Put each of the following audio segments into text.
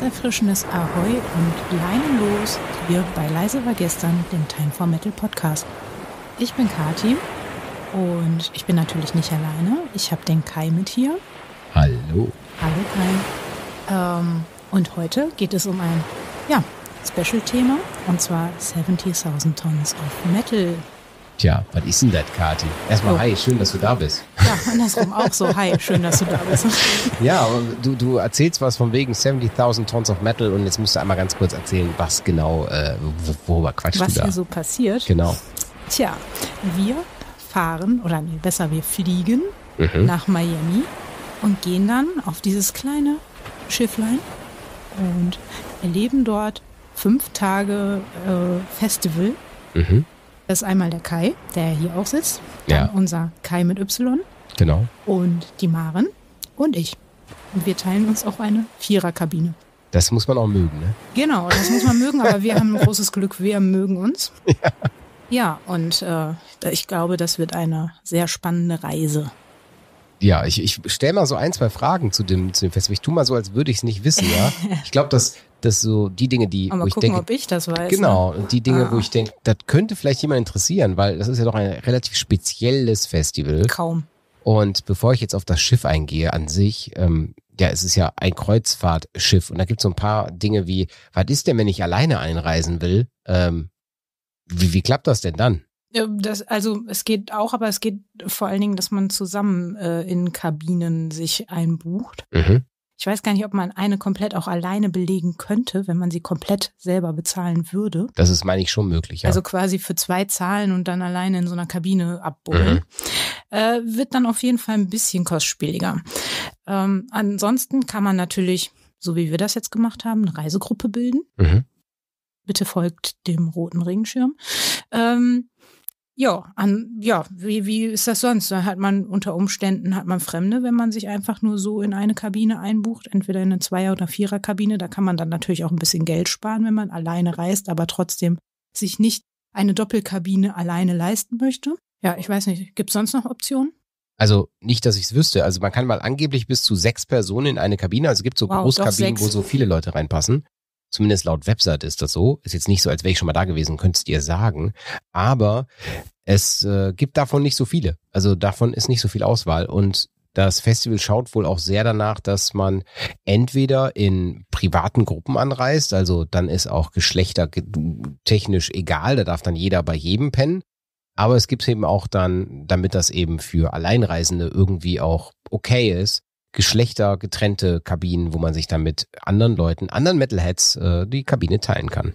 herzerfrischendes Ahoi und leinenlos hier bei Leise war gestern, dem Time for Metal Podcast. Ich bin Kati und ich bin natürlich nicht alleine. Ich habe den Kai mit hier. Hallo. Hallo Kai. Ähm, und heute geht es um ein ja, Special-Thema und zwar 70.000 Tons of Metal. Tja, was ist denn das, Kati? Erstmal, oh. hi, schön, dass du da bist. Ja, andersrum auch so. Hi, schön, dass du da bist. Ja, du, du erzählst was von wegen 70.000 Tons of Metal und jetzt musst du einmal ganz kurz erzählen, was genau, äh, worüber quatschst was du da? Was hier so passiert. Genau. Tja, wir fahren, oder nee, besser, wir fliegen mhm. nach Miami und gehen dann auf dieses kleine Schifflein und erleben dort fünf Tage äh, Festival. Mhm. Das ist einmal der Kai, der hier auch sitzt. Dann ja. unser Kai mit Y. Genau. Und die Maren und ich. Und wir teilen uns auch eine Viererkabine. Das muss man auch mögen, ne? Genau, das muss man mögen, aber wir haben ein großes Glück, wir mögen uns. Ja, ja und äh, ich glaube, das wird eine sehr spannende Reise. Ja, ich, ich stelle mal so ein, zwei Fragen zu dem, zu dem Festival. Ich tue mal so, als würde ich es nicht wissen, ja. Ich glaube, dass, dass so die Dinge, die. Aber wo mal ich denke, ob ich das weiß. Genau, ne? die Dinge, ah. wo ich denke, das könnte vielleicht jemand interessieren, weil das ist ja doch ein relativ spezielles Festival. Kaum. Und bevor ich jetzt auf das Schiff eingehe an sich, ähm, ja, es ist ja ein Kreuzfahrtschiff und da gibt es so ein paar Dinge wie, was ist denn, wenn ich alleine einreisen will? Ähm, wie, wie klappt das denn dann? Das, also es geht auch, aber es geht vor allen Dingen, dass man zusammen äh, in Kabinen sich einbucht. Mhm. Ich weiß gar nicht, ob man eine komplett auch alleine belegen könnte, wenn man sie komplett selber bezahlen würde. Das ist, meine ich, schon möglich. Ja. Also quasi für zwei Zahlen und dann alleine in so einer Kabine abbohren. Mhm. Äh, wird dann auf jeden Fall ein bisschen kostspieliger. Ähm, ansonsten kann man natürlich, so wie wir das jetzt gemacht haben, eine Reisegruppe bilden. Mhm. Bitte folgt dem roten Regenschirm. Ähm, ja, an, ja, wie, wie ist das sonst? hat man unter Umständen hat man Fremde, wenn man sich einfach nur so in eine Kabine einbucht, entweder in eine Zweier- oder Viererkabine. Da kann man dann natürlich auch ein bisschen Geld sparen, wenn man alleine reist, aber trotzdem sich nicht eine Doppelkabine alleine leisten möchte. Ja, ich weiß nicht, gibt es sonst noch Optionen? Also nicht, dass ich es wüsste. Also man kann mal angeblich bis zu sechs Personen in eine Kabine, also es gibt so wow, Großkabinen, wo so viele Leute reinpassen. Zumindest laut Website ist das so. Ist jetzt nicht so, als wäre ich schon mal da gewesen, könntest ihr sagen. Aber es äh, gibt davon nicht so viele. Also davon ist nicht so viel Auswahl. Und das Festival schaut wohl auch sehr danach, dass man entweder in privaten Gruppen anreist, also dann ist auch Geschlechter technisch egal, da darf dann jeder bei jedem pennen. Aber es gibt eben auch dann, damit das eben für Alleinreisende irgendwie auch okay ist, geschlechtergetrennte Kabinen, wo man sich dann mit anderen Leuten, anderen Metalheads äh, die Kabine teilen kann.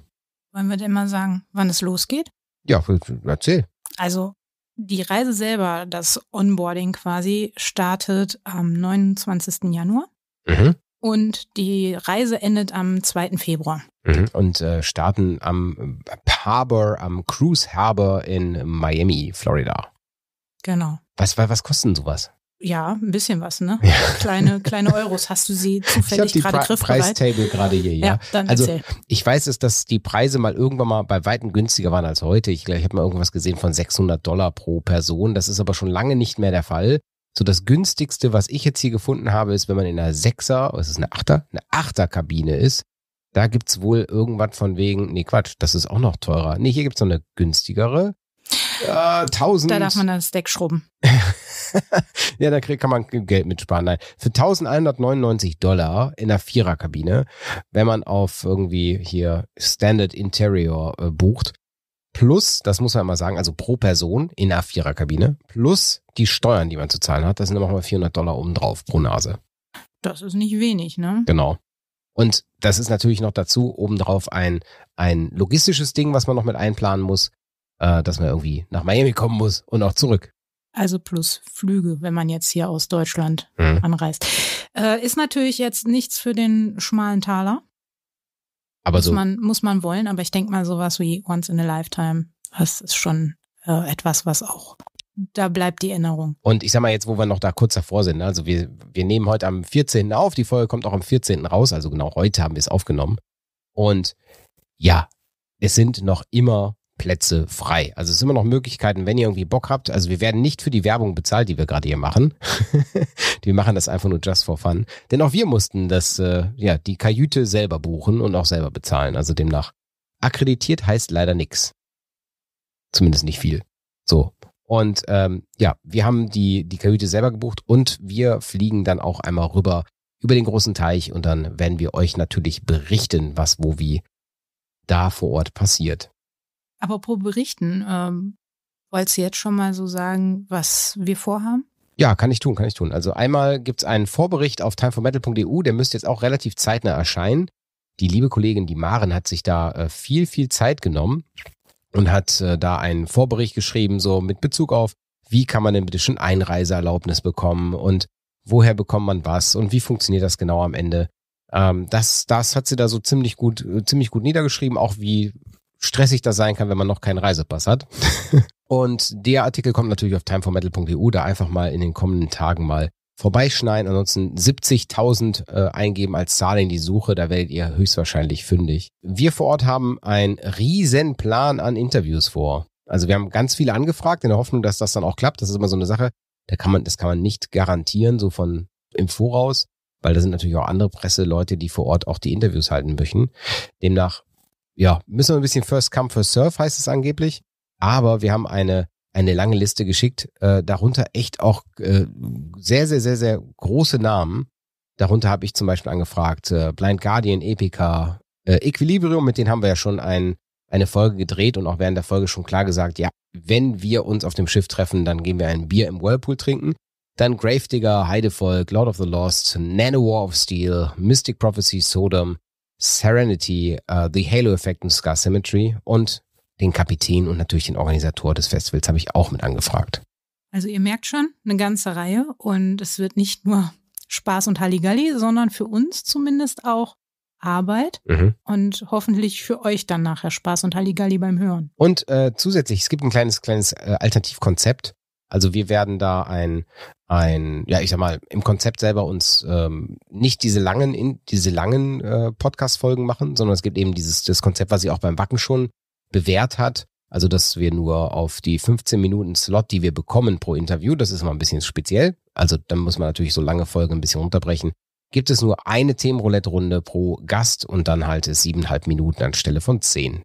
Wollen wir denn mal sagen, wann es losgeht? Ja, erzähl. Also die Reise selber, das Onboarding quasi, startet am 29. Januar. Mhm. Und die Reise endet am 2. Februar. Mhm. Und äh, starten am äh, Harbor, am Cruise Harbor in Miami, Florida. Genau. was, was kostet denn sowas? Ja, ein bisschen was, ne? Ja. Kleine, kleine Euros. Hast du sie zufällig gerade Pre griffbereit? Preistable gerade hier, ja. ja dann also erzähl. ich weiß es, dass die Preise mal irgendwann mal bei Weitem günstiger waren als heute. Ich, ich habe mal irgendwas gesehen von 600 Dollar pro Person. Das ist aber schon lange nicht mehr der Fall. So das günstigste, was ich jetzt hier gefunden habe, ist, wenn man in einer Sechser, was ist eine Achter? Eine Achterkabine ist. Da gibt's wohl irgendwas von wegen, nee Quatsch, das ist auch noch teurer. Nee, hier gibt's noch eine günstigere. 1000. Äh, da darf man das Deck schrubben. ja, da kann man Geld mitsparen. Nein, für 1199 Dollar in der Viererkabine, wenn man auf irgendwie hier Standard Interior äh, bucht, plus, das muss man mal sagen, also pro Person in der Viererkabine, plus die Steuern, die man zu zahlen hat, das sind nochmal 400 Dollar obendrauf pro Nase. Das ist nicht wenig, ne? Genau. Und das ist natürlich noch dazu obendrauf ein, ein logistisches Ding, was man noch mit einplanen muss äh, dass man irgendwie nach Miami kommen muss und auch zurück. Also plus Flüge, wenn man jetzt hier aus Deutschland mhm. anreist. Äh, ist natürlich jetzt nichts für den schmalen Taler. Aber muss so. Man, muss man wollen, aber ich denke mal, sowas wie Once in a Lifetime, das ist schon äh, etwas, was auch da bleibt die Erinnerung. Und ich sag mal jetzt, wo wir noch da kurz davor sind, ne? also wir, wir nehmen heute am 14. auf, die Folge kommt auch am 14. raus, also genau heute haben wir es aufgenommen. Und ja, es sind noch immer Plätze frei. Also es sind immer noch Möglichkeiten, wenn ihr irgendwie Bock habt. Also wir werden nicht für die Werbung bezahlt, die wir gerade hier machen. wir machen das einfach nur just for fun. Denn auch wir mussten das, äh, ja, die Kajüte selber buchen und auch selber bezahlen. Also demnach akkreditiert heißt leider nichts. Zumindest nicht viel. So. Und ähm, ja, wir haben die, die Kajüte selber gebucht und wir fliegen dann auch einmal rüber über den großen Teich und dann werden wir euch natürlich berichten, was wo wie da vor Ort passiert. Apropos berichten, ähm, wolltest du jetzt schon mal so sagen, was wir vorhaben? Ja, kann ich tun, kann ich tun. Also einmal gibt es einen Vorbericht auf timeformetal.eu, der müsste jetzt auch relativ zeitnah erscheinen. Die liebe Kollegin, die Maren, hat sich da äh, viel, viel Zeit genommen und hat äh, da einen Vorbericht geschrieben, so mit Bezug auf, wie kann man denn bitte schon Einreiseerlaubnis bekommen und woher bekommt man was und wie funktioniert das genau am Ende. Ähm, das, das hat sie da so ziemlich gut, äh, ziemlich gut niedergeschrieben, auch wie stressig das sein kann, wenn man noch keinen Reisepass hat. und der Artikel kommt natürlich auf timeformetal.eu, da einfach mal in den kommenden Tagen mal vorbeischneiden. Ansonsten 70.000 äh, eingeben als Zahl in die Suche, da werdet ihr höchstwahrscheinlich fündig. Wir vor Ort haben einen riesen Plan an Interviews vor. Also wir haben ganz viele angefragt in der Hoffnung, dass das dann auch klappt. Das ist immer so eine Sache, da kann man das kann man nicht garantieren so von im Voraus, weil da sind natürlich auch andere Presseleute, die vor Ort auch die Interviews halten möchten. Demnach ja, müssen wir ein bisschen First Come, First Serve heißt es angeblich. Aber wir haben eine, eine lange Liste geschickt, äh, darunter echt auch äh, sehr, sehr, sehr, sehr große Namen. Darunter habe ich zum Beispiel angefragt, äh, Blind Guardian, Epica, äh, Equilibrium, mit denen haben wir ja schon ein, eine Folge gedreht und auch während der Folge schon klar gesagt, ja, wenn wir uns auf dem Schiff treffen, dann gehen wir ein Bier im Whirlpool trinken. Dann Gravedigger, Heidevolk, Lord of the Lost, Nano War of Steel, Mystic Prophecy, Sodom, Serenity, uh, The Halo Effect und Scar Symmetry und den Kapitän und natürlich den Organisator des Festivals habe ich auch mit angefragt. Also ihr merkt schon, eine ganze Reihe und es wird nicht nur Spaß und Halligalli, sondern für uns zumindest auch Arbeit mhm. und hoffentlich für euch dann nachher Spaß und Halligalli beim Hören. Und äh, zusätzlich, es gibt ein kleines, kleines äh, Alternativkonzept. Also wir werden da ein, ein, ja, ich sag mal, im Konzept selber uns ähm, nicht diese langen, in, diese langen äh, Podcast-Folgen machen, sondern es gibt eben dieses das Konzept, was sich auch beim Backen schon bewährt hat. Also, dass wir nur auf die 15 Minuten Slot, die wir bekommen pro Interview, das ist mal ein bisschen speziell. Also, dann muss man natürlich so lange Folgen ein bisschen runterbrechen. Gibt es nur eine Themenroulette-Runde pro Gast und dann halt es siebeneinhalb Minuten anstelle von zehn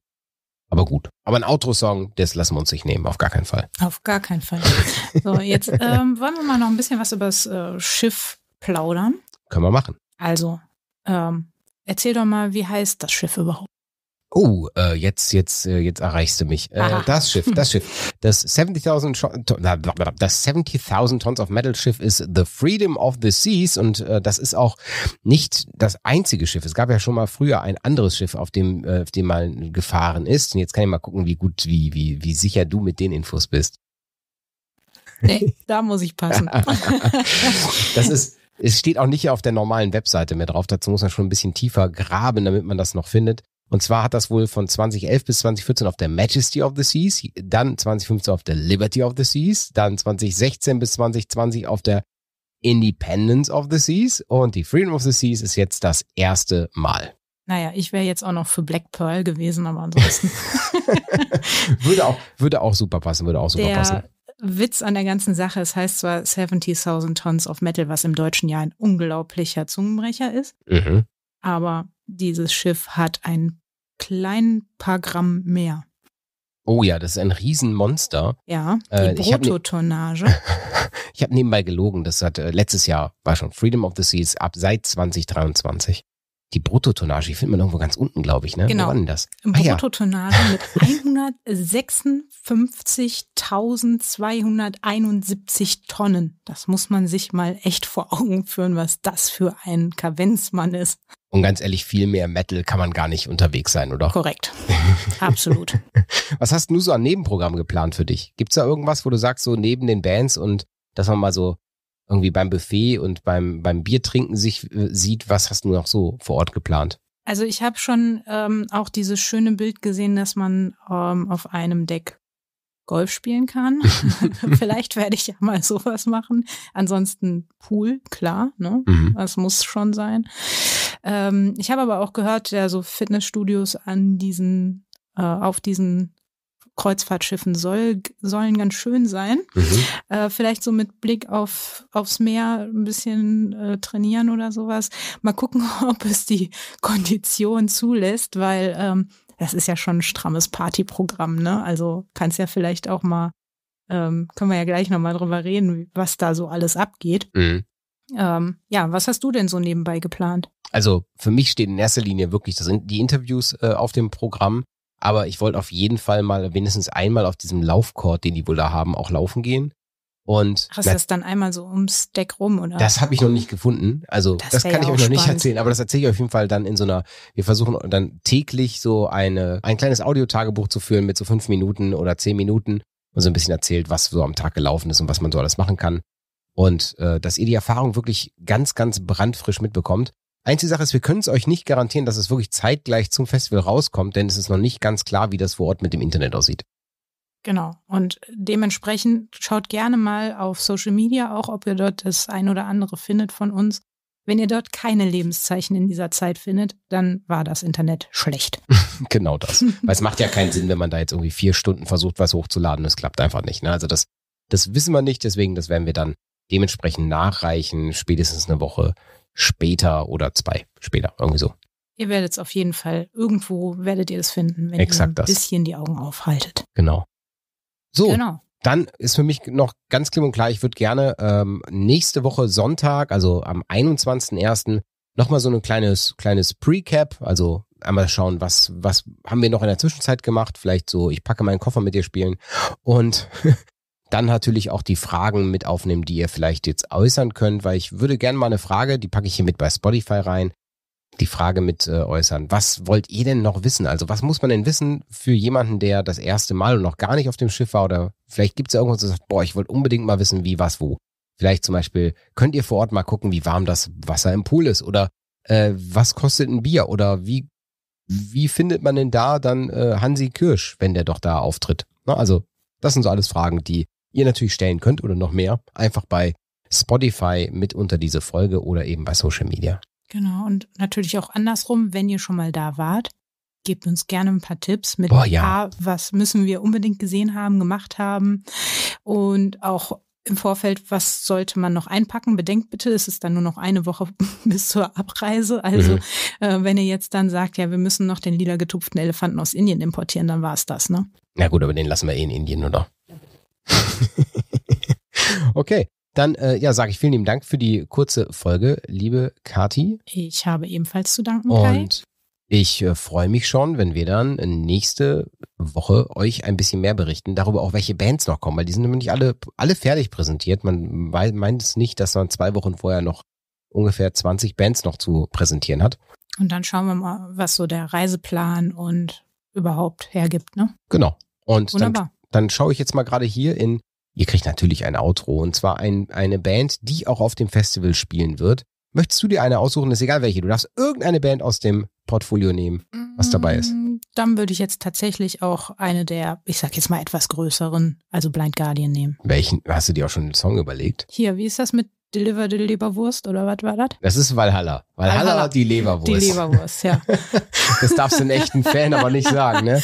aber gut. Aber ein Outro-Song, das lassen wir uns nicht nehmen, auf gar keinen Fall. Auf gar keinen Fall. So, jetzt ähm, wollen wir mal noch ein bisschen was über das äh, Schiff plaudern. Können wir machen. Also, ähm, erzähl doch mal, wie heißt das Schiff überhaupt? Oh, äh, jetzt, jetzt, äh, jetzt erreichst du mich. Äh, das Schiff, das Schiff. Das 70.000 das 70 Tons of Metal Schiff ist The Freedom of the Seas und äh, das ist auch nicht das einzige Schiff. Es gab ja schon mal früher ein anderes Schiff, auf dem, äh, auf dem mal gefahren ist. Und jetzt kann ich mal gucken, wie gut, wie, wie, wie sicher du mit den Infos bist. Nee, da muss ich passen. das ist, es steht auch nicht auf der normalen Webseite mehr drauf. Dazu muss man schon ein bisschen tiefer graben, damit man das noch findet. Und zwar hat das wohl von 2011 bis 2014 auf der Majesty of the Seas, dann 2015 auf der Liberty of the Seas, dann 2016 bis 2020 auf der Independence of the Seas und die Freedom of the Seas ist jetzt das erste Mal. Naja, ich wäre jetzt auch noch für Black Pearl gewesen, aber ansonsten. würde, auch, würde auch super passen, würde auch super der passen. Witz an der ganzen Sache, es heißt zwar 70.000 Tons of Metal, was im deutschen Jahr ein unglaublicher Zungenbrecher ist, mhm. aber dieses Schiff hat einen klein paar Gramm mehr. Oh ja, das ist ein Riesenmonster. Ja, äh, die äh, Bruttotonnage. Ich habe ne hab nebenbei gelogen, das hat äh, letztes Jahr war schon Freedom of the Seas ab seit 2023. Die Bruttotonnage, die findet man irgendwo ganz unten, glaube ich, ne? Genau. Wo war denn das? Ah, Bruttotonnage ja. mit 156.271 Tonnen. Das muss man sich mal echt vor Augen führen, was das für ein Kavenzmann ist. Und ganz ehrlich, viel mehr Metal kann man gar nicht unterwegs sein, oder? Korrekt. Absolut. Was hast du so an Nebenprogramm geplant für dich? Gibt es da irgendwas, wo du sagst, so neben den Bands und dass man mal so irgendwie beim Buffet und beim, beim Biertrinken sich äh, sieht, was hast du noch so vor Ort geplant? Also ich habe schon ähm, auch dieses schöne Bild gesehen, dass man ähm, auf einem Deck Golf spielen kann. Vielleicht werde ich ja mal sowas machen. Ansonsten Pool, klar, ne? Mhm. Das muss schon sein. Ähm, ich habe aber auch gehört, ja, so Fitnessstudios an diesen, äh, auf diesen Kreuzfahrtschiffen soll, sollen ganz schön sein. Mhm. Äh, vielleicht so mit Blick auf, aufs Meer ein bisschen äh, trainieren oder sowas. Mal gucken, ob es die Kondition zulässt, weil ähm, das ist ja schon ein strammes Partyprogramm, ne? Also kannst ja vielleicht auch mal, ähm, können wir ja gleich nochmal drüber reden, was da so alles abgeht. Mhm. Ähm, ja, was hast du denn so nebenbei geplant? Also für mich steht in erster Linie wirklich das, die Interviews äh, auf dem Programm. Aber ich wollte auf jeden Fall mal wenigstens einmal auf diesem Laufkord, den die wohl da haben, auch laufen gehen. Und Hast du das dann einmal so ums Deck rum oder? Das habe ich noch nicht gefunden. Also das, das kann ja ich euch noch spannend. nicht erzählen, aber das erzähle ich auf jeden Fall dann in so einer. Wir versuchen dann täglich so eine ein kleines Audiotagebuch zu führen mit so fünf Minuten oder zehn Minuten und so ein bisschen erzählt, was so am Tag gelaufen ist und was man so alles machen kann. Und äh, dass ihr die Erfahrung wirklich ganz, ganz brandfrisch mitbekommt. Einzige Sache ist, wir können es euch nicht garantieren, dass es wirklich zeitgleich zum Festival rauskommt, denn es ist noch nicht ganz klar, wie das vor Ort mit dem Internet aussieht. Genau. Und dementsprechend schaut gerne mal auf Social Media auch, ob ihr dort das ein oder andere findet von uns. Wenn ihr dort keine Lebenszeichen in dieser Zeit findet, dann war das Internet schlecht. genau das. Weil es macht ja keinen Sinn, wenn man da jetzt irgendwie vier Stunden versucht, was hochzuladen und es klappt einfach nicht. Ne? Also das, das wissen wir nicht, deswegen das werden wir dann dementsprechend nachreichen, spätestens eine Woche später oder zwei später, irgendwie so. Ihr werdet es auf jeden Fall, irgendwo werdet ihr es finden, wenn Exakt ihr ein bisschen das. die Augen aufhaltet. Genau. So, genau. dann ist für mich noch ganz klipp und klar, ich würde gerne ähm, nächste Woche Sonntag, also am 21.01., nochmal so ein kleines, kleines pre also einmal schauen, was, was haben wir noch in der Zwischenzeit gemacht, vielleicht so, ich packe meinen Koffer mit dir spielen und dann natürlich auch die Fragen mit aufnehmen, die ihr vielleicht jetzt äußern könnt, weil ich würde gerne mal eine Frage, die packe ich hier mit bei Spotify rein, die Frage mit äh, äußern. Was wollt ihr denn noch wissen? Also was muss man denn wissen für jemanden, der das erste Mal und noch gar nicht auf dem Schiff war oder vielleicht gibt es ja irgendwas, der sagt, boah, ich wollte unbedingt mal wissen, wie, was, wo. Vielleicht zum Beispiel, könnt ihr vor Ort mal gucken, wie warm das Wasser im Pool ist oder äh, was kostet ein Bier oder wie, wie findet man denn da dann äh, Hansi Kirsch, wenn der doch da auftritt? Na, ne, also das sind so alles Fragen, die ihr natürlich stellen könnt oder noch mehr, einfach bei Spotify mit unter diese Folge oder eben bei Social Media. Genau, und natürlich auch andersrum, wenn ihr schon mal da wart, gebt uns gerne ein paar Tipps mit Boah, ja. A, was müssen wir unbedingt gesehen haben, gemacht haben und auch im Vorfeld, was sollte man noch einpacken? Bedenkt bitte, es ist dann nur noch eine Woche bis zur Abreise. Also mhm. äh, wenn ihr jetzt dann sagt, ja, wir müssen noch den lila getupften Elefanten aus Indien importieren, dann war es das, ne? Na gut, aber den lassen wir eh in Indien, oder? okay, dann äh, ja, sage ich vielen lieben Dank für die kurze Folge, liebe Kati. Ich habe ebenfalls zu danken, Kai. Und ich äh, freue mich schon, wenn wir dann nächste Woche euch ein bisschen mehr berichten, darüber auch, welche Bands noch kommen, weil die sind nämlich alle, alle fertig präsentiert. Man meint es nicht, dass man zwei Wochen vorher noch ungefähr 20 Bands noch zu präsentieren hat. Und dann schauen wir mal, was so der Reiseplan und überhaupt hergibt, ne? Genau. Und Wunderbar. dann dann schaue ich jetzt mal gerade hier in, ihr kriegt natürlich ein Outro und zwar ein, eine Band, die auch auf dem Festival spielen wird. Möchtest du dir eine aussuchen? Ist egal welche. Du darfst irgendeine Band aus dem Portfolio nehmen, was dabei ist. Mm, dann würde ich jetzt tatsächlich auch eine der, ich sag jetzt mal etwas größeren, also Blind Guardian nehmen. Welchen? Hast du dir auch schon einen Song überlegt? Hier, wie ist das mit Deliver the Leberwurst oder was war das? Das ist Valhalla. Valhalla. Valhalla, die Leberwurst. Die Leberwurst, ja. das darfst du einen echten Fan aber nicht sagen, ne?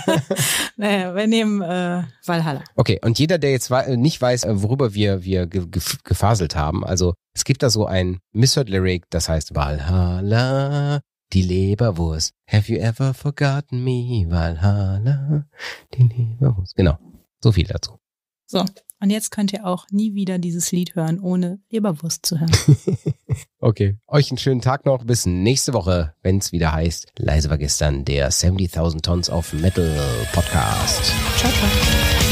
naja, wir nehmen äh, Valhalla. Okay, und jeder, der jetzt äh, nicht weiß, äh, worüber wir, wir ge gefaselt haben, also es gibt da so ein Misheard Lyric, das heißt Valhalla, die Leberwurst. Have you ever forgotten me, Valhalla, die Leberwurst. Genau, so viel dazu. So, und jetzt könnt ihr auch nie wieder dieses Lied hören, ohne Leberwurst zu hören. okay. Euch einen schönen Tag noch. Bis nächste Woche, wenn es wieder heißt, leise war gestern der 70.000 Tons of Metal Podcast. Ciao, ciao.